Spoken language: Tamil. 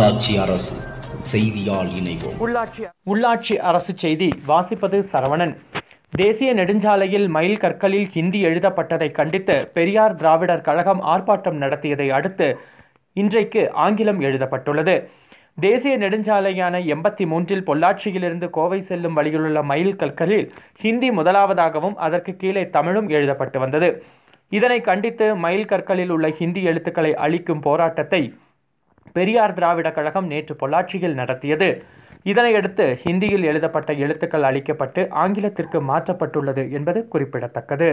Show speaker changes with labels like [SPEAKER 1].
[SPEAKER 1] உள்ளாட்சி அரசு செய்தியால்
[SPEAKER 2] இணைவோம் உள்ளாட்சி உள்ளாட்சி அரசு செய்தி வாசிப்பது சரவணன் தேசிய நெடுஞ்சாலையில் மயில் கற்களில் ஹிந்தி எழுதப்பட்டதை கண்டித்து பெரியார் திராவிடர் கழகம் ஆர்ப்பாட்டம் நடத்தியதை அடுத்து இன்றைக்கு ஆங்கிலம் எழுதப்பட்டுள்ளது தேசிய நெடுஞ்சாலையான எண்பத்தி மூன்றில் பொள்ளாச்சியிலிருந்து கோவை செல்லும் வழியிலுள்ள மயில் கற்களில் ஹிந்தி முதலாவதாகவும் அதற்கு கீழே தமிழும் எழுதப்பட்டு வந்தது இதனை கண்டித்து மயில் கற்களில் உள்ள ஹிந்தி எழுத்துக்களை அளிக்கும் போராட்டத்தை பெரியார் திராவிடக் கழகம் நேற்று பொள்ளாச்சியில் நடத்தியது இதனையடுத்து ஹிந்தியில் எழுதப்பட்ட எழுத்துக்கள் அளிக்கப்பட்டு ஆங்கிலத்திற்கு மாற்றப்பட்டுள்ளது என்பது குறிப்பிடத்தக்கது